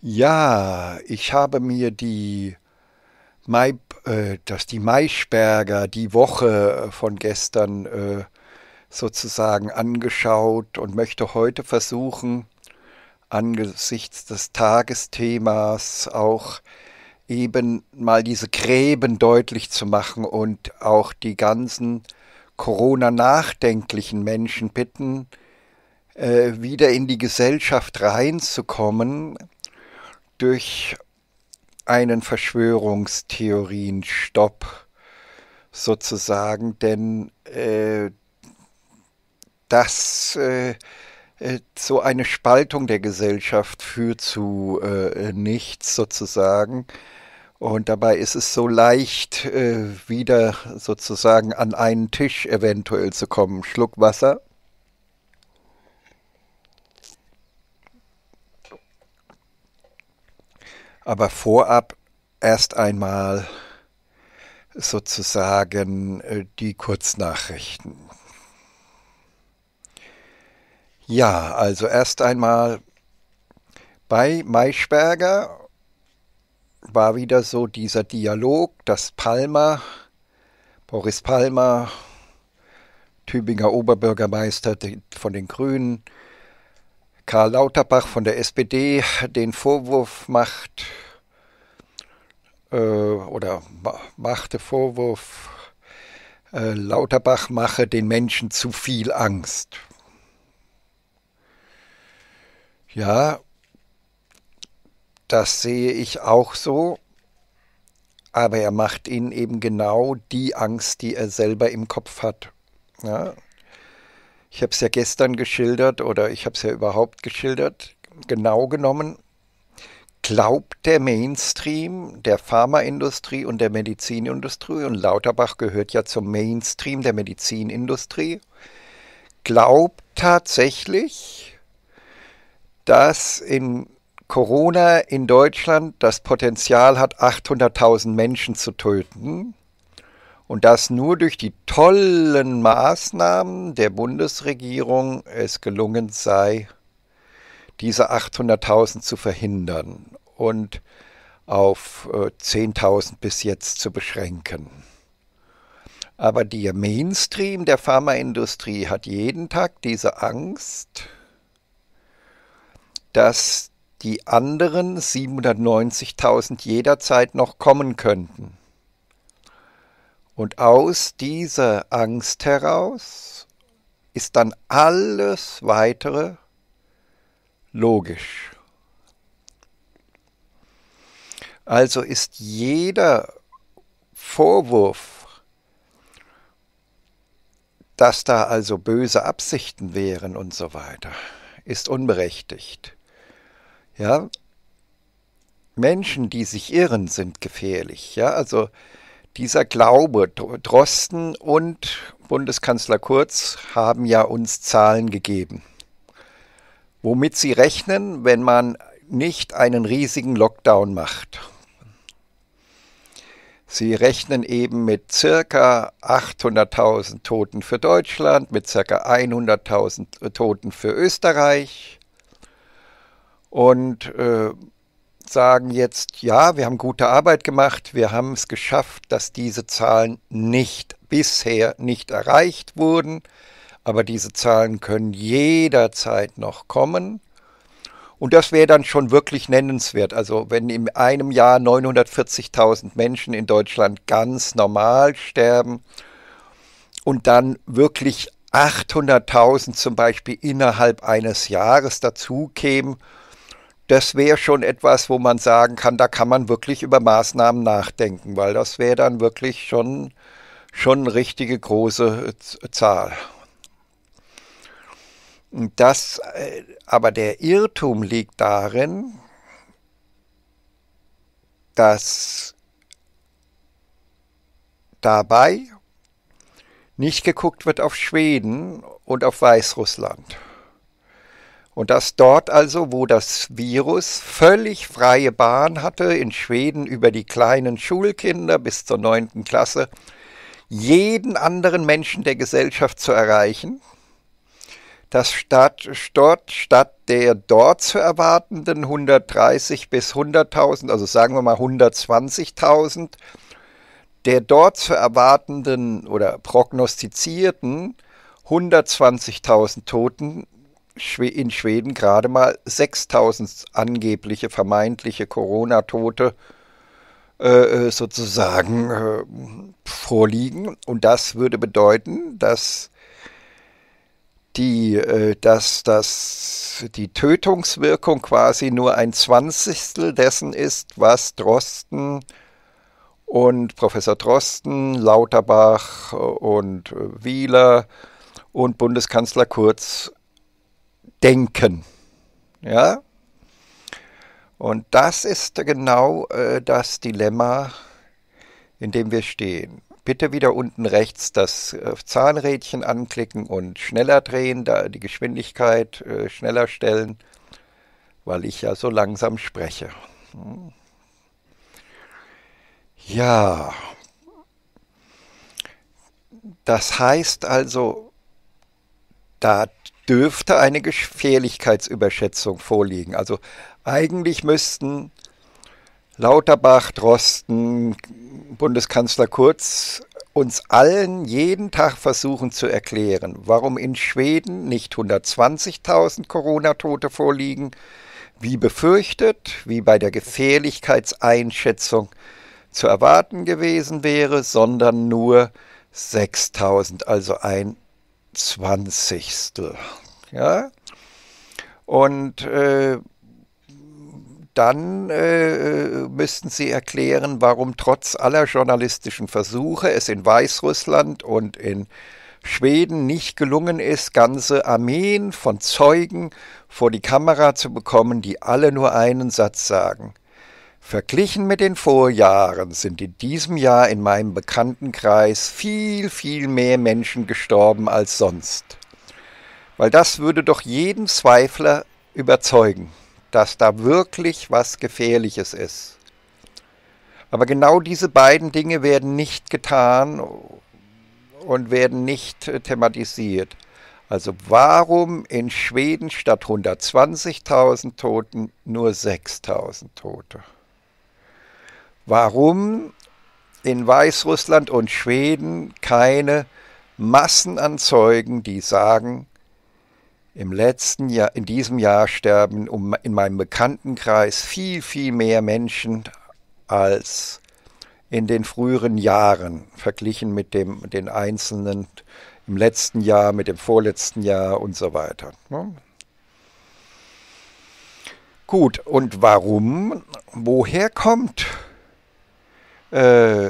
Ja, ich habe mir die Mai, äh, dass die Maischberger die Woche äh, von gestern äh, sozusagen angeschaut und möchte heute versuchen, angesichts des Tagesthemas auch eben mal diese Gräben deutlich zu machen und auch die ganzen Corona-nachdenklichen Menschen bitten, äh, wieder in die Gesellschaft reinzukommen durch einen Verschwörungstheorienstopp sozusagen, denn äh, dass äh, äh, so eine Spaltung der Gesellschaft führt zu äh, nichts sozusagen. Und dabei ist es so leicht, äh, wieder sozusagen an einen Tisch eventuell zu kommen. Schluck Wasser. aber vorab erst einmal sozusagen äh, die Kurznachrichten. Ja, also erst einmal bei Maischberger war wieder so dieser Dialog, dass Palmer, Boris Palmer, Tübinger Oberbürgermeister von den Grünen, Karl Lauterbach von der SPD den Vorwurf macht äh, oder machte Vorwurf, äh, Lauterbach mache den Menschen zu viel Angst. Ja, das sehe ich auch so, aber er macht ihnen eben genau die Angst, die er selber im Kopf hat. Ja, ich habe es ja gestern geschildert oder ich habe es ja überhaupt geschildert. Genau genommen glaubt der Mainstream der Pharmaindustrie und der Medizinindustrie, und Lauterbach gehört ja zum Mainstream der Medizinindustrie, glaubt tatsächlich, dass in Corona in Deutschland das Potenzial hat, 800.000 Menschen zu töten und dass nur durch die tollen Maßnahmen der Bundesregierung es gelungen sei, diese 800.000 zu verhindern und auf 10.000 äh, bis jetzt zu beschränken. Aber der Mainstream der Pharmaindustrie hat jeden Tag diese Angst, dass die anderen 790.000 jederzeit noch kommen könnten. Und aus dieser Angst heraus ist dann alles weitere logisch. Also ist jeder Vorwurf, dass da also böse Absichten wären und so weiter, ist unberechtigt. Ja, Menschen, die sich irren, sind gefährlich. Ja, also dieser Glaube, Drosten und Bundeskanzler Kurz haben ja uns Zahlen gegeben, womit sie rechnen, wenn man nicht einen riesigen Lockdown macht. Sie rechnen eben mit circa 800.000 Toten für Deutschland, mit circa 100.000 äh, Toten für Österreich und äh, sagen jetzt, ja, wir haben gute Arbeit gemacht, wir haben es geschafft, dass diese Zahlen nicht bisher nicht erreicht wurden, aber diese Zahlen können jederzeit noch kommen. Und das wäre dann schon wirklich nennenswert. Also wenn in einem Jahr 940.000 Menschen in Deutschland ganz normal sterben und dann wirklich 800.000 zum Beispiel innerhalb eines Jahres dazukämen das wäre schon etwas, wo man sagen kann, da kann man wirklich über Maßnahmen nachdenken, weil das wäre dann wirklich schon, schon eine richtige große äh, Zahl. Das, äh, aber der Irrtum liegt darin, dass dabei nicht geguckt wird auf Schweden und auf Weißrussland. Und dass dort also, wo das Virus völlig freie Bahn hatte, in Schweden über die kleinen Schulkinder bis zur neunten Klasse, jeden anderen Menschen der Gesellschaft zu erreichen, dass statt, dort, statt der dort zu erwartenden 130 bis 100.000, also sagen wir mal 120.000, der dort zu erwartenden oder prognostizierten 120.000 Toten in Schweden gerade mal 6000 angebliche, vermeintliche Corona-Tote äh, äh, sozusagen äh, vorliegen. Und das würde bedeuten, dass die, äh, dass das, die Tötungswirkung quasi nur ein Zwanzigstel dessen ist, was Drosten und Professor Drosten, Lauterbach und äh, Wieler und Bundeskanzler Kurz denken. Ja? Und das ist genau äh, das Dilemma, in dem wir stehen. Bitte wieder unten rechts das äh, Zahnrädchen anklicken und schneller drehen, da die Geschwindigkeit äh, schneller stellen, weil ich ja so langsam spreche. Hm. Ja, das heißt also, da dürfte eine Gefährlichkeitsüberschätzung vorliegen. Also eigentlich müssten Lauterbach, Drosten, Bundeskanzler Kurz uns allen jeden Tag versuchen zu erklären, warum in Schweden nicht 120.000 Corona-Tote vorliegen, wie befürchtet, wie bei der Gefährlichkeitseinschätzung zu erwarten gewesen wäre, sondern nur 6.000, also ein Zwanzigstel. Ja? Und äh, dann äh, müssten sie erklären, warum trotz aller journalistischen Versuche es in Weißrussland und in Schweden nicht gelungen ist, ganze Armeen von Zeugen vor die Kamera zu bekommen, die alle nur einen Satz sagen. Verglichen mit den Vorjahren sind in diesem Jahr in meinem Bekanntenkreis viel, viel mehr Menschen gestorben als sonst. Weil das würde doch jeden Zweifler überzeugen, dass da wirklich was Gefährliches ist. Aber genau diese beiden Dinge werden nicht getan und werden nicht äh, thematisiert. Also warum in Schweden statt 120.000 Toten nur 6.000 Tote? warum in Weißrussland und Schweden keine Massen an Zeugen, die sagen, im letzten Jahr, in diesem Jahr sterben um, in meinem Bekanntenkreis viel, viel mehr Menschen als in den früheren Jahren, verglichen mit dem, den einzelnen im letzten Jahr, mit dem vorletzten Jahr und so weiter. Ne? Gut, und warum? Woher kommt äh,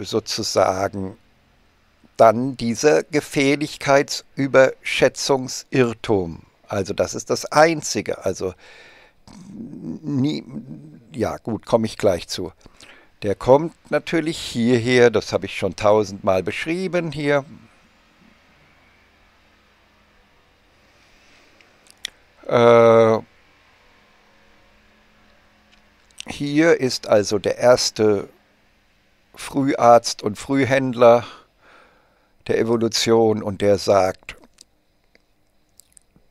äh, sozusagen dann dieser Gefährlichkeitsüberschätzungsirrtum. Also das ist das Einzige. Also nie, ja gut, komme ich gleich zu. Der kommt natürlich hierher, das habe ich schon tausendmal beschrieben hier. Äh, hier ist also der erste Früharzt und Frühhändler der Evolution und der sagt,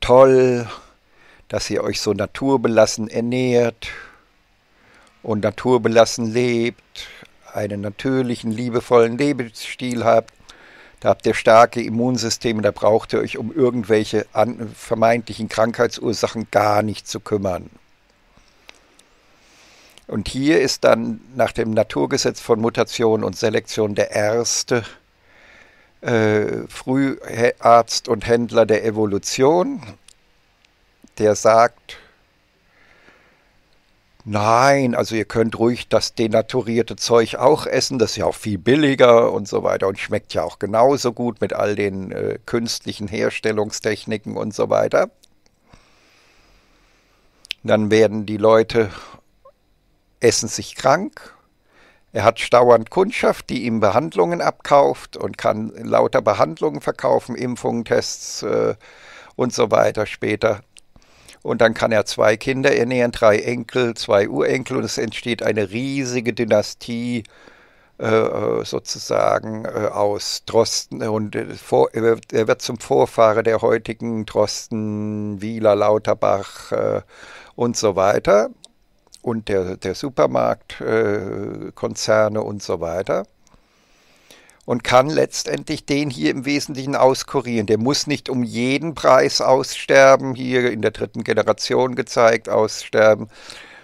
toll, dass ihr euch so naturbelassen ernährt und naturbelassen lebt, einen natürlichen, liebevollen Lebensstil habt. Da habt ihr starke Immunsysteme, da braucht ihr euch um irgendwelche vermeintlichen Krankheitsursachen gar nicht zu kümmern. Und hier ist dann nach dem Naturgesetz von Mutation und Selektion der erste äh, Früharzt und Händler der Evolution, der sagt, nein, also ihr könnt ruhig das denaturierte Zeug auch essen, das ist ja auch viel billiger und so weiter und schmeckt ja auch genauso gut mit all den äh, künstlichen Herstellungstechniken und so weiter. Dann werden die Leute essen sich krank. Er hat stauernd Kundschaft, die ihm Behandlungen abkauft und kann lauter Behandlungen verkaufen, Impfungen, Tests äh, und so weiter später. Und dann kann er zwei Kinder ernähren, drei Enkel, zwei Urenkel und es entsteht eine riesige Dynastie äh, äh sozusagen äh, aus Drosten äh, und äh, vor, er wird zum Vorfahre der heutigen Drosten, Wieler, Lauterbach und so weiter und der, der Supermarktkonzerne äh, und so weiter. Und kann letztendlich den hier im Wesentlichen auskurieren. Der muss nicht um jeden Preis aussterben, hier in der dritten Generation gezeigt aussterben.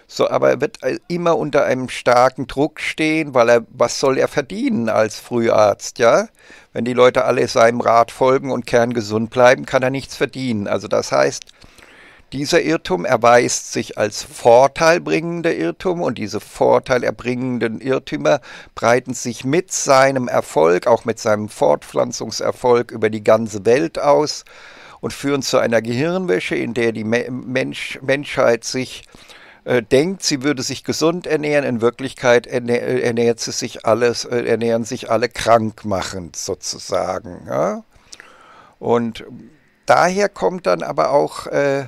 So, aber er wird äh, immer unter einem starken Druck stehen, weil er, was soll er verdienen als Früharzt, ja? Wenn die Leute alle seinem Rat folgen und kerngesund bleiben, kann er nichts verdienen. Also das heißt, dieser Irrtum erweist sich als vorteilbringender Irrtum und diese vorteilerbringenden Irrtümer breiten sich mit seinem Erfolg, auch mit seinem Fortpflanzungserfolg über die ganze Welt aus und führen zu einer Gehirnwäsche, in der die Mensch, Menschheit sich äh, denkt, sie würde sich gesund ernähren, in Wirklichkeit ernähr, äh, ernährt sie sich alles, äh, ernähren sich alle krankmachend sozusagen. Ja? Und daher kommt dann aber auch äh,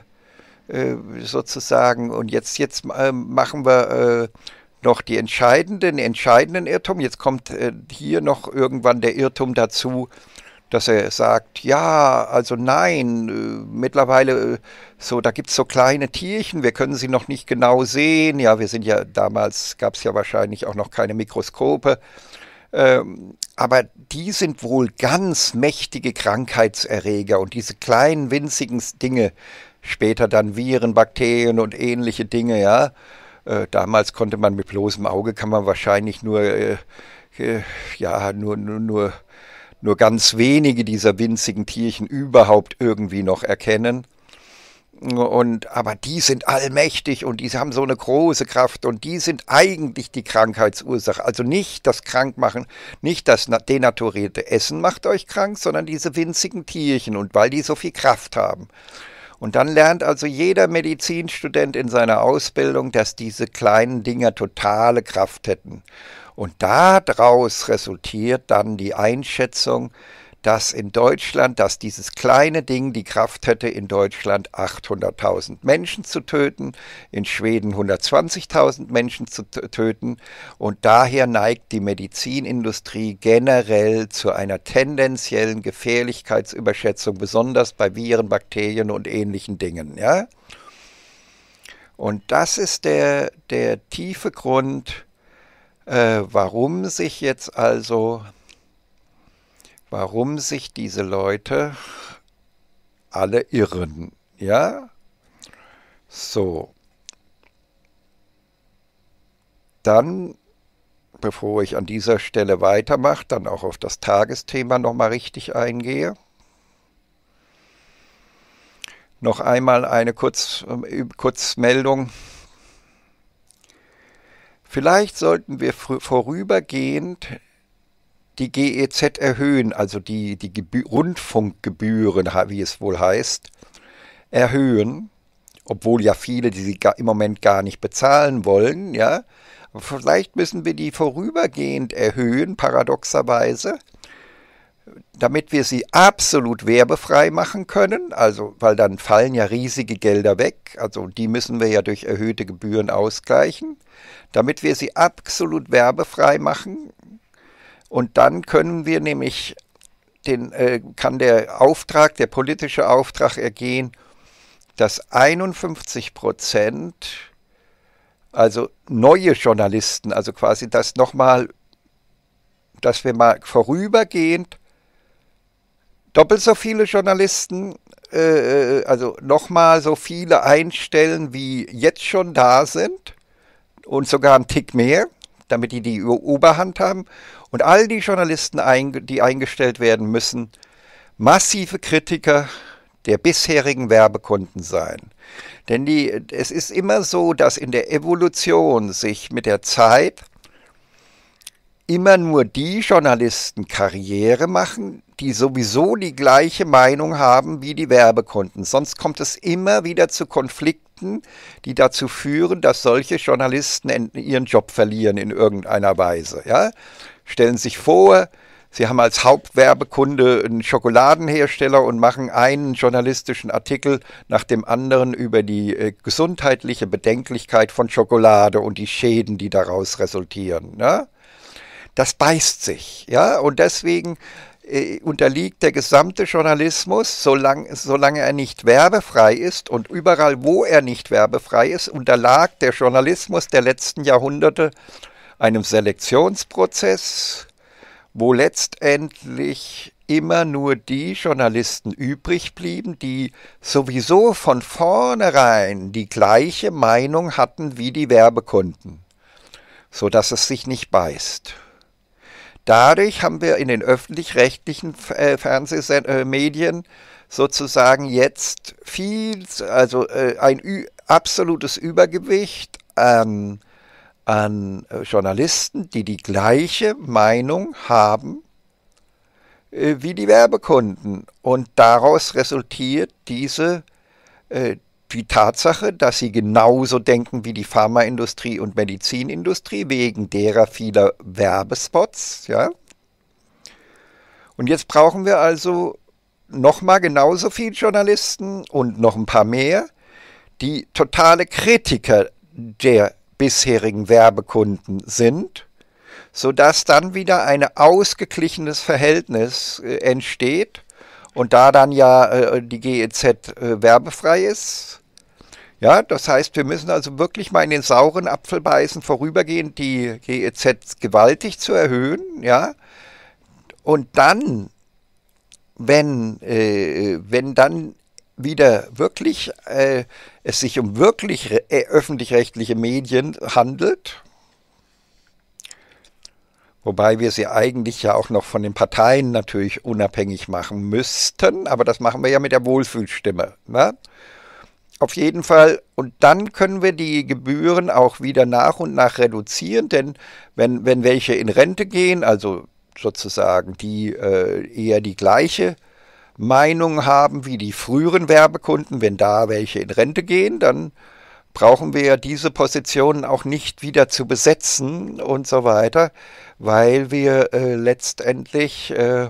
äh, sozusagen. Und jetzt, jetzt äh, machen wir äh, noch die entscheidenden, entscheidenden Irrtum. Jetzt kommt hier noch irgendwann der Irrtum dazu, dass er sagt, ja, also nein, mittlerweile so, da gibt es so kleine Tierchen, wir können sie noch nicht genau sehen. Ja, wir sind ja damals, gab es ja wahrscheinlich auch noch keine Mikroskope. Ähm, aber die sind wohl ganz mächtige Krankheitserreger und diese kleinen winzigen Dinge, später dann Viren, Bakterien und ähnliche Dinge, ja. Äh, damals konnte man mit bloßem Auge, kann man wahrscheinlich nur, äh, äh, ja, nur, nur, nur, nur ganz wenige dieser winzigen Tierchen überhaupt irgendwie noch erkennen. Und, aber die sind allmächtig und die haben so eine große Kraft und die sind eigentlich die Krankheitsursache. Also nicht das Krankmachen, nicht das denaturierte Essen macht euch krank, sondern diese winzigen Tierchen und weil die so viel Kraft haben. Und dann lernt also jeder Medizinstudent in seiner Ausbildung, dass diese kleinen Dinger totale Kraft hätten. Und daraus resultiert dann die Einschätzung, dass in Deutschland, dass dieses kleine Ding die Kraft hätte, in Deutschland 800.000 Menschen zu töten, in Schweden 120.000 Menschen zu töten. Und daher neigt die Medizinindustrie generell zu einer tendenziellen Gefährlichkeitsüberschätzung, besonders bei Viren, Bakterien und ähnlichen Dingen. Ja? Und das ist der, der tiefe Grund, äh, warum sich jetzt also warum sich diese Leute alle irren. Ja? So. Dann, bevor ich an dieser Stelle weitermache, dann auch auf das Tagesthema nochmal richtig eingehe. Noch einmal eine Kurz, äh, Kurzmeldung. Vielleicht sollten wir vorübergehend die GEZ erhöhen, also die, die Gebü Rundfunkgebühren, wie es wohl heißt, erhöhen, obwohl ja viele, die sie im Moment gar nicht bezahlen wollen, ja. vielleicht müssen wir die vorübergehend erhöhen, paradoxerweise, damit wir sie absolut werbefrei machen können, also weil dann fallen ja riesige Gelder weg, also die müssen wir ja durch erhöhte Gebühren ausgleichen, damit wir sie absolut werbefrei machen, und dann können wir nämlich den, äh, kann der Auftrag, der politische Auftrag ergehen, dass 51 Prozent, also neue Journalisten, also quasi das nochmal, dass wir mal vorübergehend doppelt so viele Journalisten, äh, äh also nochmal so viele einstellen, wie jetzt schon da sind und sogar einen Tick mehr damit die die Oberhand haben und all die Journalisten, die eingestellt werden müssen, massive Kritiker der bisherigen Werbekunden sein. Denn die, es ist immer so, dass in der Evolution sich mit der Zeit immer nur die Journalisten Karriere machen, die sowieso die gleiche Meinung haben wie die Werbekunden. Sonst kommt es immer wieder zu Konflikten, die dazu führen, dass solche Journalisten ihren Job verlieren in irgendeiner Weise. Ja? Stellen sich vor, Sie haben als Hauptwerbekunde einen Schokoladenhersteller und machen einen journalistischen Artikel nach dem anderen über die äh, gesundheitliche Bedenklichkeit von Schokolade und die Schäden, die daraus resultieren. Ne? Das beißt sich, ja, und deswegen äh, unterliegt der gesamte Journalismus, solange, solange er nicht werbefrei ist und überall, wo er nicht werbefrei ist, unterlag der Journalismus der letzten Jahrhunderte einem Selektionsprozess, wo letztendlich immer nur die Journalisten übrig blieben, die sowieso von vornherein die gleiche Meinung hatten wie die Werbekunden, sodass es sich nicht beißt. Dadurch haben wir in den öffentlich-rechtlichen äh, Fernsehmedien äh, sozusagen jetzt viel, also äh, ein absolutes Übergewicht an, an Journalisten, die die gleiche Meinung haben wie die Werbekunden. Und daraus resultiert diese, die Tatsache, dass sie genauso denken wie die Pharmaindustrie und Medizinindustrie, wegen derer vieler Werbespots, ja. Und jetzt brauchen wir also nochmal genauso viele Journalisten und noch ein paar mehr, die totale Kritiker der bisherigen Werbekunden sind, sodass dann wieder ein ausgeglichenes Verhältnis äh, entsteht und da dann ja äh, die GEZ äh, werbefrei ist, ja, das heißt, wir müssen also wirklich mal in den sauren Apfel beißen, vorübergehend die GEZ gewaltig zu erhöhen, ja. Und dann, wenn, äh, wenn dann wieder wirklich äh, es sich um wirklich öffentlich-rechtliche Medien handelt, wobei wir sie eigentlich ja auch noch von den Parteien natürlich unabhängig machen müssten, aber das machen wir ja mit der Wohlfühlstimme. Ne? Auf jeden Fall. Und dann können wir die Gebühren auch wieder nach und nach reduzieren, denn wenn, wenn welche in Rente gehen, also sozusagen die äh, eher die gleiche Meinung haben wie die früheren Werbekunden, wenn da welche in Rente gehen, dann brauchen wir ja diese Positionen auch nicht wieder zu besetzen und so weiter weil wir äh, letztendlich, äh,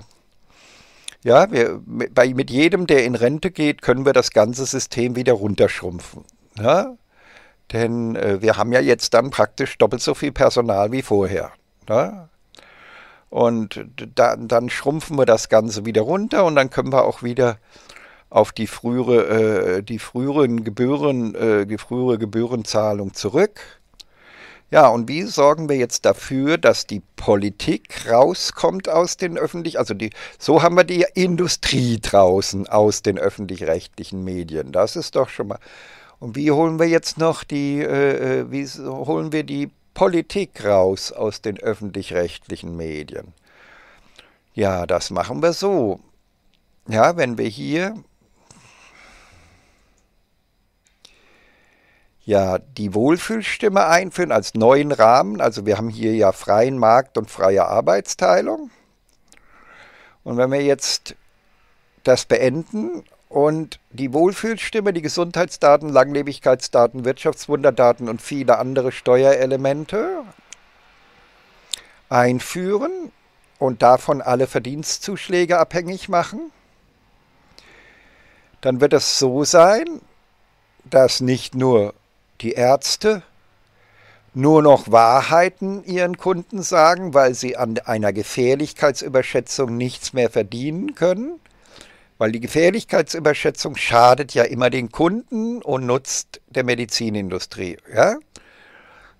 ja, wir, mit, bei, mit jedem, der in Rente geht, können wir das ganze System wieder runterschrumpfen. Ja? Denn äh, wir haben ja jetzt dann praktisch doppelt so viel Personal wie vorher. Ja? Und da, dann schrumpfen wir das Ganze wieder runter und dann können wir auch wieder auf die frühere, äh, die früheren Gebühren, äh, die frühere Gebührenzahlung zurück. Ja, und wie sorgen wir jetzt dafür, dass die Politik rauskommt aus den öffentlich, also die, so haben wir die Industrie draußen aus den öffentlich-rechtlichen Medien. Das ist doch schon mal. Und wie holen wir jetzt noch die, äh, äh wie holen wir die Politik raus aus den öffentlich-rechtlichen Medien? Ja, das machen wir so. Ja, wenn wir hier ja die Wohlfühlstimme einführen als neuen Rahmen. Also wir haben hier ja freien Markt und freie Arbeitsteilung. Und wenn wir jetzt das beenden und die Wohlfühlstimme, die Gesundheitsdaten, Langlebigkeitsdaten, Wirtschaftswunderdaten und viele andere Steuerelemente einführen und davon alle Verdienstzuschläge abhängig machen, dann wird es so sein, dass nicht nur die Ärzte nur noch Wahrheiten ihren Kunden sagen, weil sie an einer Gefährlichkeitsüberschätzung nichts mehr verdienen können, weil die Gefährlichkeitsüberschätzung schadet ja immer den Kunden und nutzt der Medizinindustrie. Ja?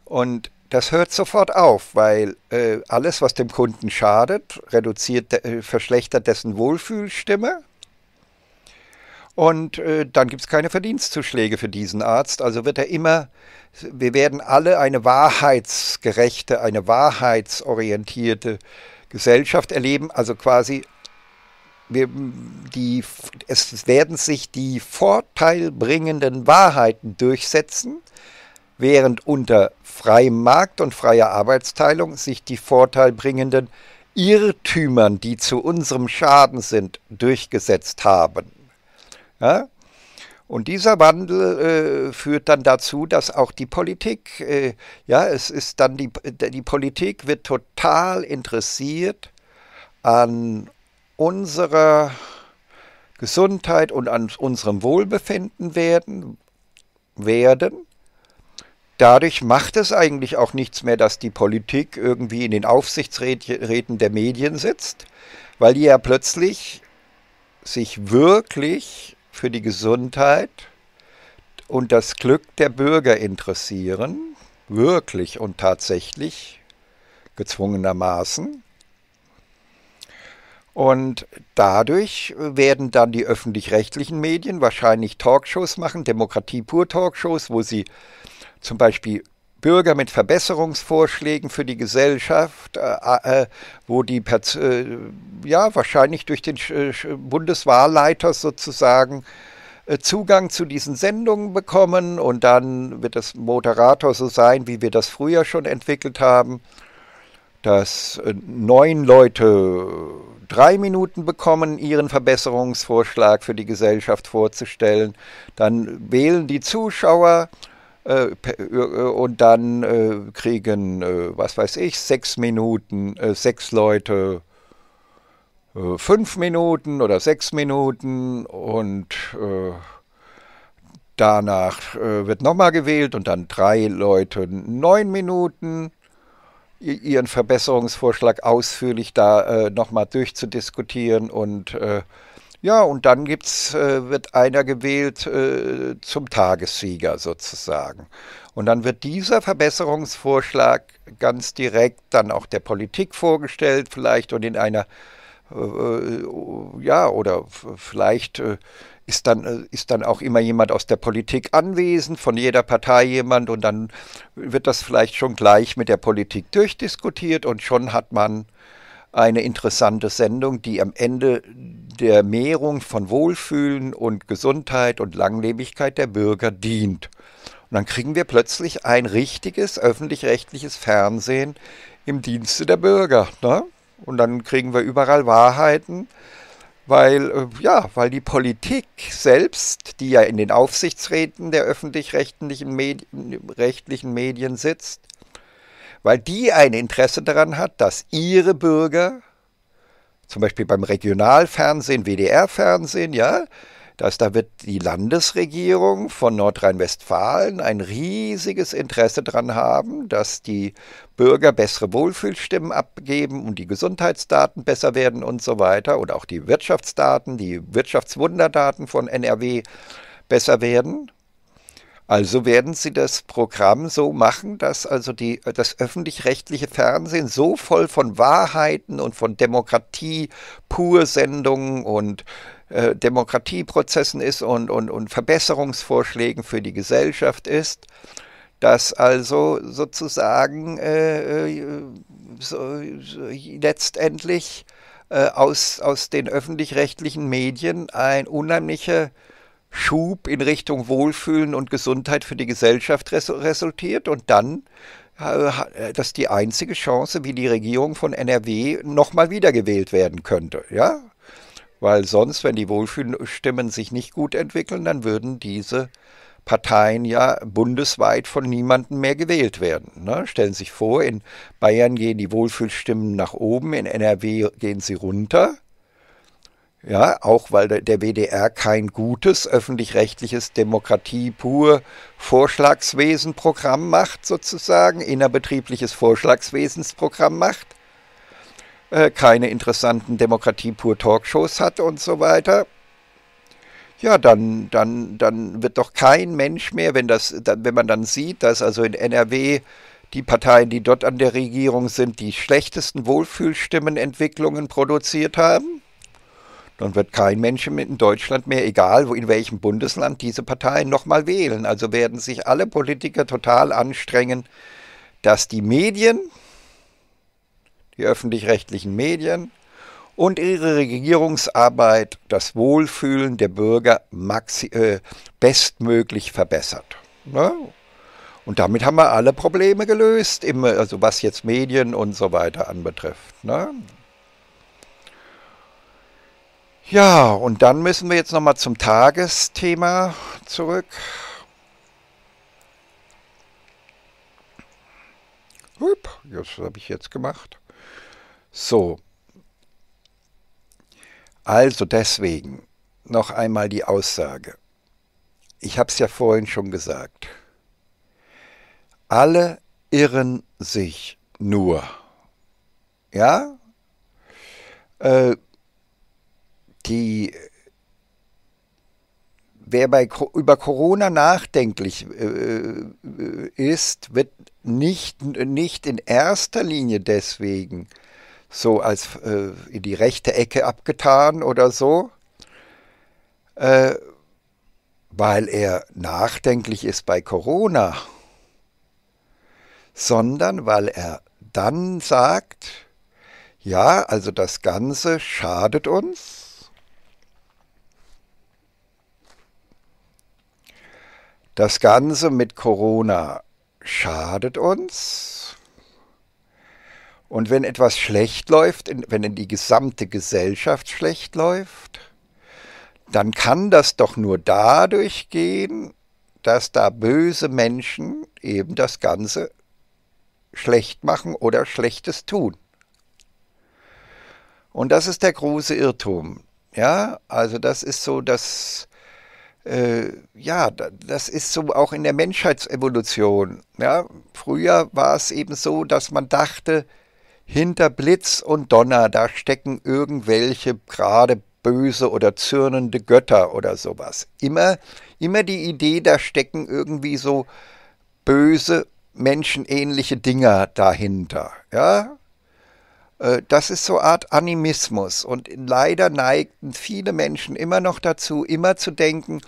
Und das hört sofort auf, weil äh, alles, was dem Kunden schadet, reduziert, äh, verschlechtert dessen Wohlfühlstimme und äh, dann gibt es keine Verdienstzuschläge für diesen Arzt. Also wird er immer, wir werden alle eine wahrheitsgerechte, eine wahrheitsorientierte Gesellschaft erleben. Also quasi, wir, die, es werden sich die vorteilbringenden Wahrheiten durchsetzen während unter freiem Markt und freier Arbeitsteilung sich die vorteilbringenden Irrtümern, die zu unserem Schaden sind, durchgesetzt haben. Ja? Und dieser Wandel äh, führt dann dazu, dass auch die Politik, äh, ja, es ist dann die, die Politik wird total interessiert an unserer Gesundheit und an unserem Wohlbefinden werden, werden. Dadurch macht es eigentlich auch nichts mehr, dass die Politik irgendwie in den Aufsichtsräten der Medien sitzt, weil die ja plötzlich sich wirklich für die Gesundheit und das Glück der Bürger interessieren, wirklich und tatsächlich, gezwungenermaßen. Und dadurch werden dann die öffentlich-rechtlichen Medien wahrscheinlich Talkshows machen, Demokratie pur Talkshows, wo sie zum Beispiel Bürger mit Verbesserungsvorschlägen für die Gesellschaft, äh, äh wo die äh, ja wahrscheinlich durch den äh, Bundeswahlleiter sozusagen äh, Zugang zu diesen Sendungen bekommen und dann wird das Moderator so sein, wie wir das früher schon entwickelt haben, dass neun Leute drei Minuten bekommen, ihren Verbesserungsvorschlag für die Gesellschaft vorzustellen. Dann wählen die Zuschauer äh, äh, äh, und dann kriegen, was weiß ich, sechs Minuten, sechs Leute fünf Minuten oder sechs Minuten und danach wird nochmal gewählt und dann drei Leute neun Minuten ihren Verbesserungsvorschlag ausführlich da äh, nochmal durchzudiskutieren und äh, ja, und dann gibt's, äh, wird einer gewählt äh, zum Tagessieger sozusagen. Und dann wird dieser Verbesserungsvorschlag ganz direkt dann auch der Politik vorgestellt, vielleicht und in einer, äh, ja, oder vielleicht äh, ist dann, äh, ist dann auch immer jemand aus der Politik anwesend, von jeder Partei jemand, und dann wird das vielleicht schon gleich mit der Politik durchdiskutiert und schon hat man eine interessante Sendung, die am Ende der Mehrung von Wohlfühlen und Gesundheit und Langlebigkeit der Bürger dient. Und dann kriegen wir plötzlich ein richtiges öffentlich-rechtliches Fernsehen im Dienste der Bürger. Ne? Und dann kriegen wir überall Wahrheiten, weil, äh, ja, weil die Politik selbst, die ja in den Aufsichtsräten der öffentlich-rechtlichen Medien, rechtlichen Medien sitzt, weil die ein Interesse daran hat, dass ihre Bürger, zum Beispiel beim Regionalfernsehen, WDR-Fernsehen, ja, dass da wird die Landesregierung von Nordrhein-Westfalen ein riesiges Interesse daran haben, dass die Bürger bessere Wohlfühlstimmen abgeben und die Gesundheitsdaten besser werden und so weiter und auch die Wirtschaftsdaten, die Wirtschaftswunderdaten von NRW besser werden. Also werden Sie das Programm so machen, dass also die, das öffentlich-rechtliche Fernsehen so voll von Wahrheiten und von Demokratie, Pur-Sendungen und äh, Demokratieprozessen ist und, und, und Verbesserungsvorschlägen für die Gesellschaft ist, dass also sozusagen äh, äh so, letztendlich äh, aus, aus den öffentlich-rechtlichen Medien ein unheimlicher Schub in Richtung Wohlfühlen und Gesundheit für die Gesellschaft res resultiert und dann äh, äh, das die einzige Chance, wie die Regierung von NRW nochmal wiedergewählt werden könnte. Ja? Weil sonst, wenn die Wohlfühlstimmen sich nicht gut entwickeln, dann würden diese Parteien ja bundesweit von niemandem mehr gewählt werden. Ne? Stellen Sie sich vor, in Bayern gehen die Wohlfühlstimmen nach oben, in NRW gehen sie runter. Ja, auch weil der WDR kein gutes öffentlich-rechtliches Demokratie pur Vorschlagswesenprogramm macht, sozusagen, innerbetriebliches Vorschlagswesensprogramm macht, äh, keine interessanten Demokratie pur Talkshows hat und so weiter. Ja, dann, dann, dann wird doch kein Mensch mehr, wenn, das, wenn man dann sieht, dass also in NRW die Parteien, die dort an der Regierung sind, die schlechtesten Wohlfühlstimmenentwicklungen produziert haben dann wird kein Mensch in Deutschland mehr, egal wo in welchem Bundesland, diese Parteien nochmal wählen. Also werden sich alle Politiker total anstrengen, dass die Medien, die öffentlich-rechtlichen Medien und ihre Regierungsarbeit das Wohlfühlen der Bürger äh, bestmöglich verbessert. Ne? Und damit haben wir alle Probleme gelöst, also was jetzt Medien und so weiter anbetrifft. Ne? Ja, und dann müssen wir jetzt nochmal zum Tagesthema zurück. Hup, das habe ich jetzt gemacht. So. Also deswegen noch einmal die Aussage. Ich habe es ja vorhin schon gesagt. Alle irren sich nur. Ja? Äh, die wer bei, über Corona nachdenklich äh, äh, ist, wird nicht, nicht in erster Linie deswegen so als äh, in die rechte Ecke abgetan oder so, äh, weil er nachdenklich ist bei Corona, sondern weil er dann sagt, ja, also das Ganze schadet uns, Das Ganze mit Corona schadet uns. Und wenn etwas schlecht läuft, wenn in die gesamte Gesellschaft schlecht läuft, dann kann das doch nur dadurch gehen, dass da böse Menschen eben das Ganze schlecht machen oder Schlechtes tun. Und das ist der große Irrtum. Ja, also das ist so dass äh, ja, das ist so auch in der Menschheitsevolution. Ja, früher war es eben so, dass man dachte, hinter Blitz und Donner, da stecken irgendwelche gerade böse oder zürnende Götter oder sowas. Immer, immer die Idee, da stecken irgendwie so böse, menschenähnliche Dinger dahinter. Ja, äh, das ist so eine Art Animismus. Und leider neigten viele Menschen immer noch dazu, immer zu denken,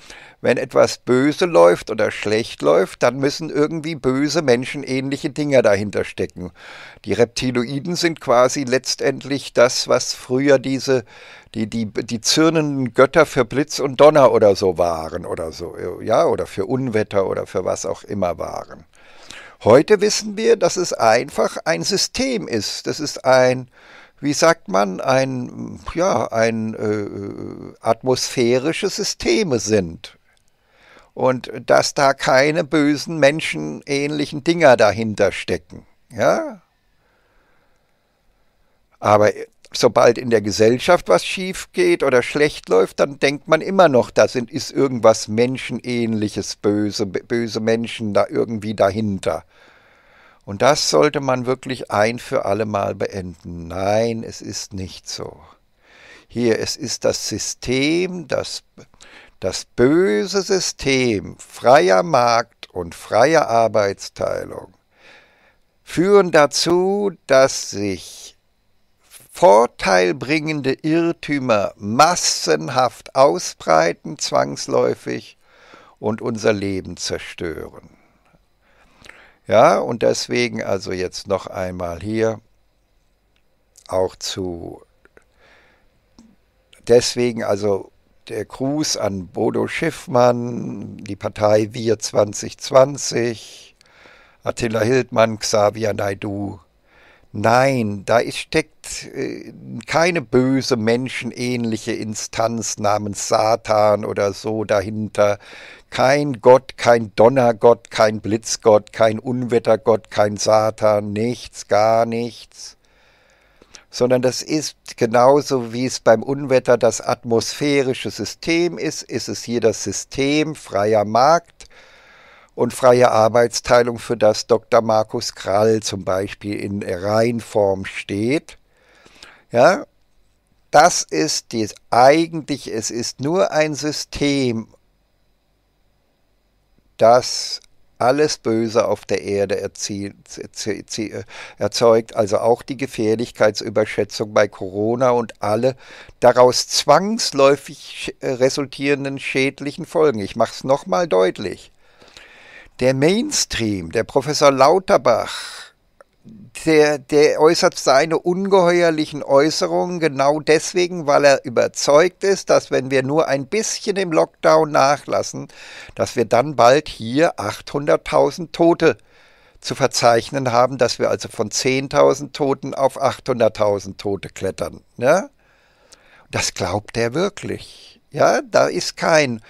wenn etwas böse läuft oder schlecht läuft, dann müssen irgendwie böse menschenähnliche Dinge dahinter stecken. Die Reptiloiden sind quasi letztendlich das, was früher diese, die, die, die zürnenden Götter für Blitz und Donner oder so waren oder so, ja, oder für Unwetter oder für was auch immer waren. Heute wissen wir, dass es einfach ein System ist. Das ist ein, wie sagt man, ein, ja, ein äh, äh atmosphärische Systeme sind. Und dass da keine bösen menschenähnlichen Dinger dahinter stecken. Ja? Aber sobald in der Gesellschaft was schief geht oder schlecht läuft, dann denkt man immer noch, da sind, ist irgendwas menschenähnliches, böse, böse Menschen da irgendwie dahinter. Und das sollte man wirklich ein für alle Mal beenden. Nein, es ist nicht so. Hier, es ist das System, das, das böse System freier Markt und freier Arbeitsteilung führen dazu, dass sich vorteilbringende Irrtümer massenhaft ausbreiten, zwangsläufig, und unser Leben zerstören. Ja, und deswegen also jetzt noch einmal hier auch zu, deswegen also der Gruß an Bodo Schiffmann, die Partei Wir 2020, Attila Hildmann, Xavier Naidu, Nein, da steckt äh, keine böse menschenähnliche Instanz namens Satan oder so dahinter. Kein Gott, kein Donnergott, kein Blitzgott, kein Unwettergott, kein Satan, nichts, gar nichts. Sondern das ist genauso wie es beim Unwetter das atmosphärische System ist, ist es hier das System freier Markt und freie Arbeitsteilung, für das Dr. Markus Krall zum Beispiel in Reinform steht. Ja, das ist die, eigentlich, es ist nur ein System, das alles Böse auf der Erde äh, erzeugt, also auch die Gefährlichkeitsüberschätzung bei Corona und alle daraus zwangsläufig äh, resultierenden schädlichen Folgen. Ich mache es nochmal deutlich. Der Mainstream, der Professor Lauterbach, der, der äußert seine ungeheuerlichen Äußerungen genau deswegen, weil er überzeugt ist, dass wenn wir nur ein bisschen im Lockdown nachlassen, dass wir dann bald hier 800.000 Tote zu verzeichnen haben, dass wir also von 10.000 Toten auf 800.000 Tote klettern. Ja? Ne? Das glaubt er wirklich. Ja, da ist kein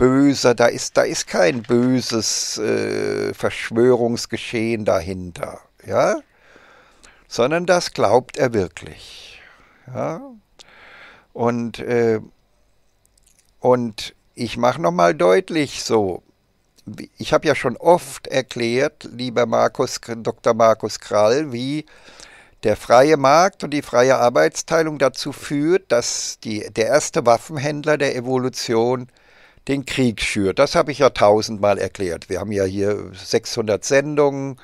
böser, da ist, da ist kein böses äh, Verschwörungsgeschehen dahinter, ja, sondern das glaubt er wirklich, ja. Und, äh, und ich mache nochmal deutlich so, ich habe ja schon oft erklärt, lieber Markus, Dr. Markus Krall, wie der freie Markt und die freie Arbeitsteilung dazu führt, dass die, der erste Waffenhändler der Evolution den Krieg schürt. Das habe ich ja tausendmal erklärt. Wir haben ja hier 600 Sendungen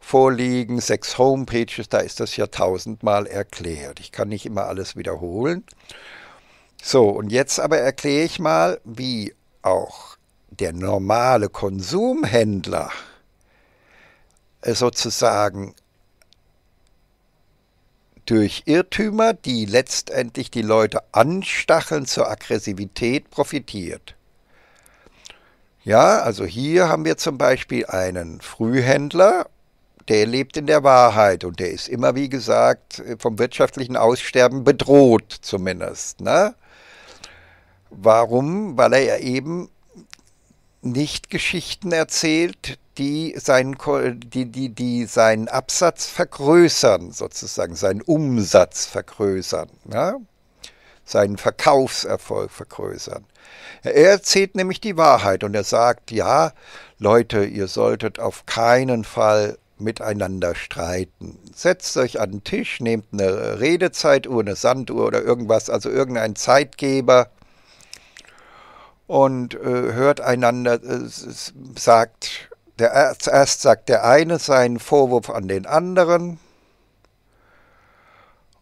vorliegen, sechs Homepages, da ist das ja tausendmal erklärt. Ich kann nicht immer alles wiederholen. So, und jetzt aber erkläre ich mal, wie auch der normale Konsumhändler sozusagen durch Irrtümer, die letztendlich die Leute anstacheln zur Aggressivität, profitiert. Ja, also hier haben wir zum Beispiel einen Frühhändler, der lebt in der Wahrheit und der ist immer, wie gesagt, vom wirtschaftlichen Aussterben bedroht zumindest. Ne? Warum? Weil er ja eben nicht Geschichten erzählt, die seinen, die, die, die seinen Absatz vergrößern, sozusagen seinen Umsatz vergrößern. Ne? seinen Verkaufserfolg vergrößern. Er erzählt nämlich die Wahrheit und er sagt, ja, Leute, ihr solltet auf keinen Fall miteinander streiten. Setzt euch an den Tisch, nehmt eine Redezeituhr, eine Sanduhr oder irgendwas, also irgendeinen Zeitgeber und äh, hört einander, äh, sagt, der, zuerst sagt der eine seinen Vorwurf an den anderen,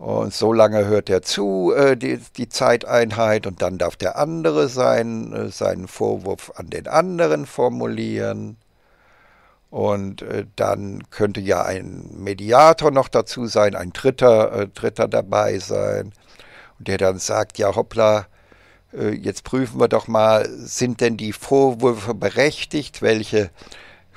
und so lange hört er zu, äh, die, die, Zeiteinheit, und dann darf der andere sein, äh, seinen Vorwurf an den anderen formulieren. Und äh, dann könnte ja ein Mediator noch dazu sein, ein Dritter, äh, Dritter dabei sein, und der dann sagt, ja hoppla, äh, jetzt prüfen wir doch mal, sind denn die Vorwürfe berechtigt, welche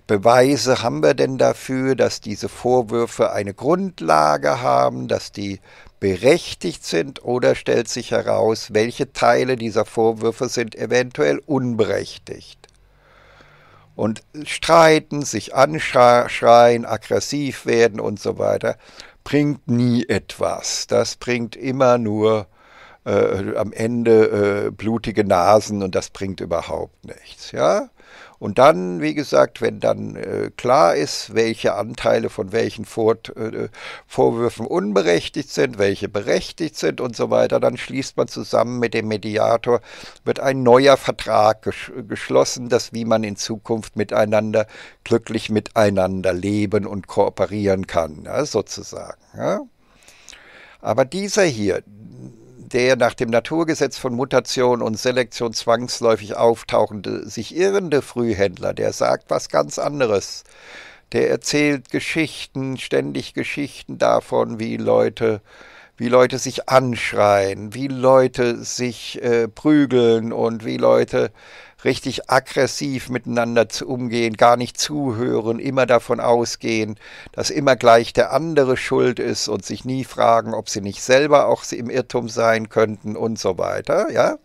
Beweise haben wir denn dafür, dass diese Vorwürfe eine Grundlage haben, dass die berechtigt sind oder stellt sich heraus, welche Teile dieser Vorwürfe sind eventuell unberechtigt? Und streiten, sich anschreien, aggressiv werden und so weiter, bringt nie etwas. Das bringt immer nur äh, am Ende äh, blutige Nasen und das bringt überhaupt nichts. Ja? Und dann, wie gesagt, wenn dann äh, klar ist, welche Anteile von welchen Vor äh, Vorwürfen unberechtigt sind, welche berechtigt sind und so weiter, dann schließt man zusammen mit dem Mediator, wird ein neuer Vertrag ges geschlossen, dass wie man in Zukunft miteinander, glücklich miteinander leben und kooperieren kann, ja, sozusagen. Ja. Aber dieser hier, der nach dem Naturgesetz von Mutation und Selektion zwangsläufig auftauchende, sich irrende Frühhändler, der sagt was ganz anderes. Der erzählt Geschichten, ständig Geschichten davon, wie Leute wie Leute sich anschreien, wie Leute sich äh, prügeln und wie Leute richtig aggressiv miteinander zu umgehen, gar nicht zuhören, immer davon ausgehen, dass immer gleich der andere schuld ist und sich nie fragen, ob sie nicht selber auch im Irrtum sein könnten und so weiter, ja?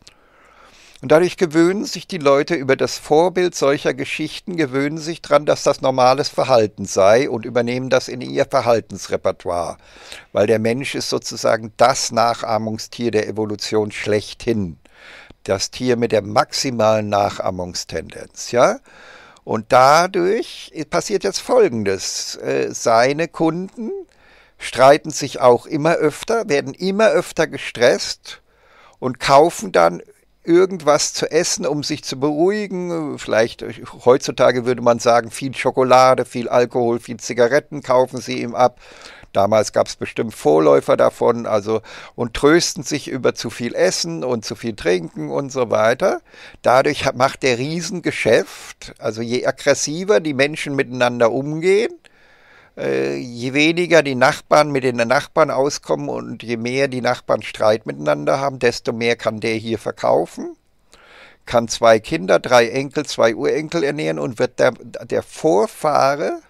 Und dadurch gewöhnen sich die Leute über das Vorbild solcher Geschichten, gewöhnen sich daran, dass das normales Verhalten sei und übernehmen das in ihr Verhaltensrepertoire. Weil der Mensch ist sozusagen das Nachahmungstier der Evolution schlechthin das Tier mit der maximalen Nachahmungstendenz, ja? Und dadurch passiert jetzt Folgendes. Äh, seine Kunden streiten sich auch immer öfter, werden immer öfter gestresst und kaufen dann irgendwas zu essen, um sich zu beruhigen. Vielleicht äh, heutzutage würde man sagen, viel Schokolade, viel Alkohol, viel Zigaretten kaufen sie ihm ab. Damals gab es bestimmt Vorläufer davon, also und trösten sich über zu viel Essen und zu viel Trinken und so weiter. Dadurch macht der Riesengeschäft, also je aggressiver die Menschen miteinander umgehen, äh, je weniger die Nachbarn mit den Nachbarn auskommen und je mehr die Nachbarn Streit miteinander haben, desto mehr kann der hier verkaufen, kann zwei Kinder, drei Enkel, zwei Urenkel ernähren und wird der, der Vorfahre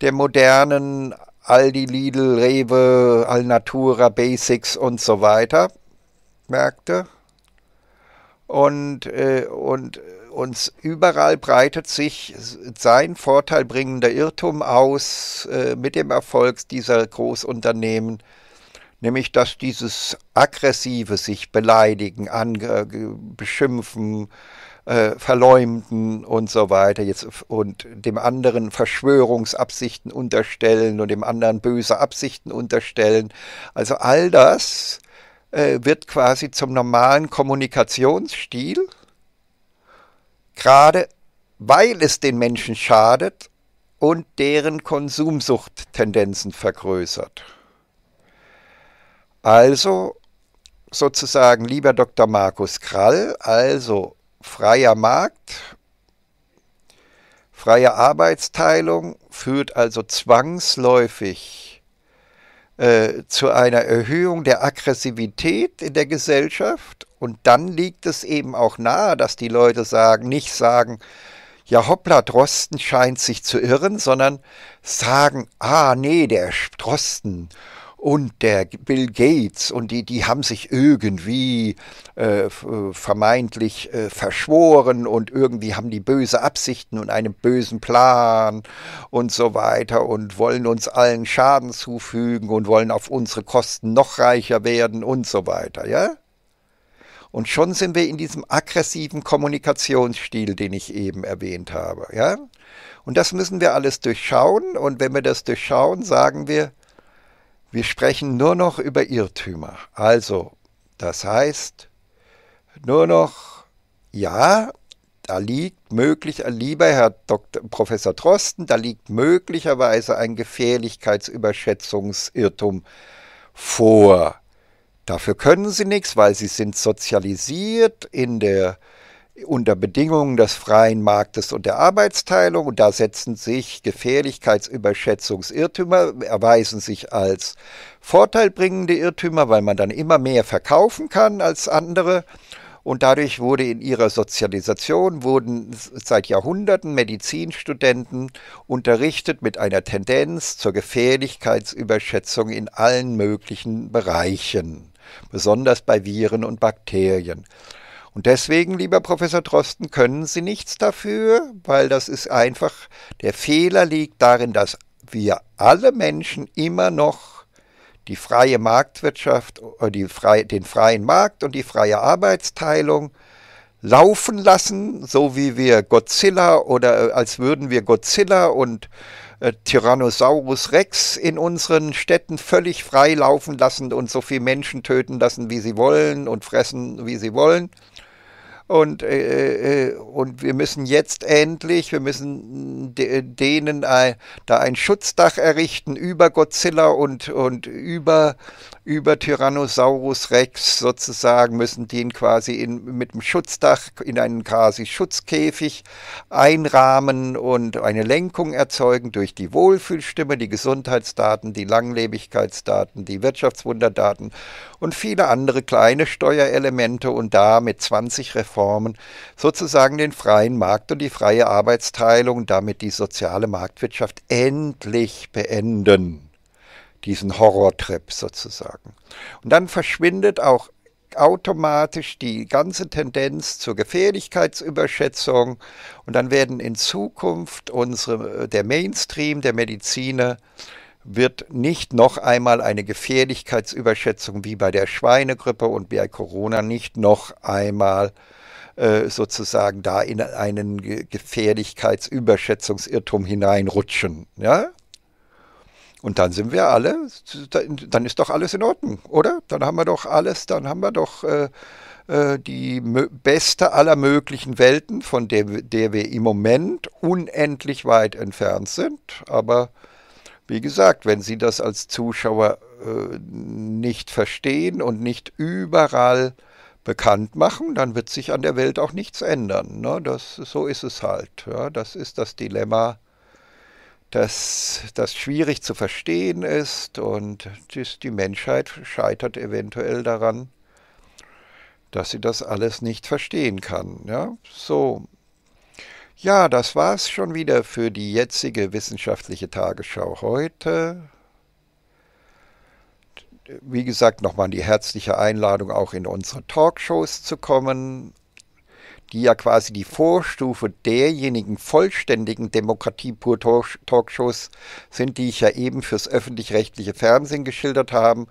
der modernen Aldi, Lidl, Rewe, Alnatura, Basics und so weiter Märkte. Und, äh, und uns überall breitet sich sein vorteilbringender Irrtum aus äh, mit dem Erfolg dieser Großunternehmen, nämlich dass dieses aggressive sich beleidigen, beschimpfen, äh, verleumden und so weiter jetzt und dem anderen Verschwörungsabsichten unterstellen und dem anderen böse Absichten unterstellen. Also all das äh, wird quasi zum normalen Kommunikationsstil, gerade weil es den Menschen schadet und deren Konsumsuchttendenzen vergrößert. Also sozusagen, lieber Dr. Markus Krall, also freier Markt, freie Arbeitsteilung führt also zwangsläufig äh, zu einer Erhöhung der Aggressivität in der Gesellschaft und dann liegt es eben auch nahe, dass die Leute sagen, nicht sagen, ja hoppla, Drosten scheint sich zu irren, sondern sagen, ah nee, der Drosten und der Bill Gates und die, die haben sich irgendwie äh, vermeintlich äh, verschworen und irgendwie haben die böse Absichten und einen bösen Plan und so weiter und wollen uns allen Schaden zufügen und wollen auf unsere Kosten noch reicher werden und so weiter, ja? Und schon sind wir in diesem aggressiven Kommunikationsstil, den ich eben erwähnt habe, ja? Und das müssen wir alles durchschauen und wenn wir das durchschauen, sagen wir, wir sprechen nur noch über Irrtümer. Also, das heißt, nur noch, ja, da liegt möglich, lieber Herr Dr. Professor Trosten, da liegt möglicherweise ein Gefährlichkeitsüberschätzungsirrtum vor. Dafür können Sie nichts, weil Sie sind sozialisiert in der unter Bedingungen des freien Marktes und der Arbeitsteilung. Und da setzen sich Gefährlichkeitsüberschätzungsirrtümer, erweisen sich als vorteilbringende Irrtümer, weil man dann immer mehr verkaufen kann als andere. Und dadurch wurde in ihrer Sozialisation wurden seit Jahrhunderten Medizinstudenten unterrichtet mit einer Tendenz zur Gefährlichkeitsüberschätzung in allen möglichen Bereichen, besonders bei Viren und Bakterien. Und deswegen, lieber Professor Drosten, können Sie nichts dafür, weil das ist einfach, der Fehler liegt darin, dass wir alle Menschen immer noch die freie Marktwirtschaft, äh, die frei, den freien Markt und die freie Arbeitsteilung laufen lassen, so wie wir Godzilla oder äh, als würden wir Godzilla und äh, Tyrannosaurus Rex in unseren Städten völlig frei laufen lassen und so viele Menschen töten lassen, wie sie wollen und fressen, wie sie wollen. Und, äh, äh, äh, und wir müssen jetzt endlich, wir müssen denen ein, da ein Schutzdach errichten über Godzilla und, und über, über Tyrannosaurus Rex sozusagen, müssen den quasi in, mit dem Schutzdach in einen quasi Schutzkäfig einrahmen und eine Lenkung erzeugen durch die Wohlfühlstimme, die Gesundheitsdaten, die Langlebigkeitsdaten, die Wirtschaftswunderdaten und viele andere kleine Steuerelemente und da mit 20 Reformen Formen, sozusagen den freien Markt und die freie Arbeitsteilung, damit die soziale Marktwirtschaft endlich beenden. Diesen Horrortrip sozusagen. Und dann verschwindet auch automatisch die ganze Tendenz zur Gefährlichkeitsüberschätzung und dann werden in Zukunft unsere, der Mainstream der Mediziner wird nicht noch einmal eine Gefährlichkeitsüberschätzung wie bei der Schweinegrippe und bei Corona nicht noch einmal äh, sozusagen da in einen Gefährlichkeitsüberschätzungsirrtum hineinrutschen. Ja? Und dann sind wir alle, dann ist doch alles in Ordnung, oder? Dann haben wir doch alles, dann haben wir doch äh, äh die beste aller möglichen Welten, von der, der wir im Moment unendlich weit entfernt sind. Aber wie gesagt, wenn Sie das als Zuschauer äh, nicht verstehen und nicht überall äh, bekannt machen, dann wird sich an der Welt auch nichts ändern. Ne? Das, so ist es halt. Ja? Das ist das Dilemma, das, das schwierig zu verstehen ist und die Menschheit scheitert eventuell daran, dass sie das alles nicht verstehen kann. Ja? So. Ja, das war's schon wieder für die jetzige wissenschaftliche Tagesschau heute wie gesagt, nochmal die herzliche Einladung, auch in unsere Talkshows zu kommen, die ja quasi die Vorstufe derjenigen vollständigen Demokratie-Pur-Talkshows sind, die ich ja eben fürs öffentlich-rechtliche Fernsehen geschildert habe.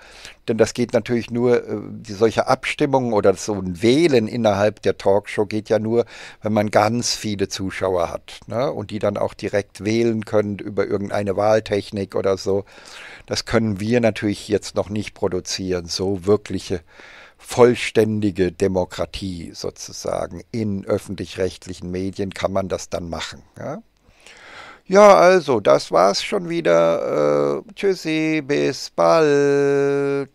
Denn das geht natürlich nur, äh, die solche Abstimmungen oder so ein Wählen innerhalb der Talkshow geht ja nur, wenn man ganz viele Zuschauer hat ne? und die dann auch direkt wählen können über irgendeine Wahltechnik oder so. Das können wir natürlich jetzt noch nicht produzieren, so wirkliche vollständige Demokratie sozusagen in öffentlich-rechtlichen Medien kann man das dann machen. Ja? Ja, also, das war's schon wieder. Äh, tschüssi, bis bald.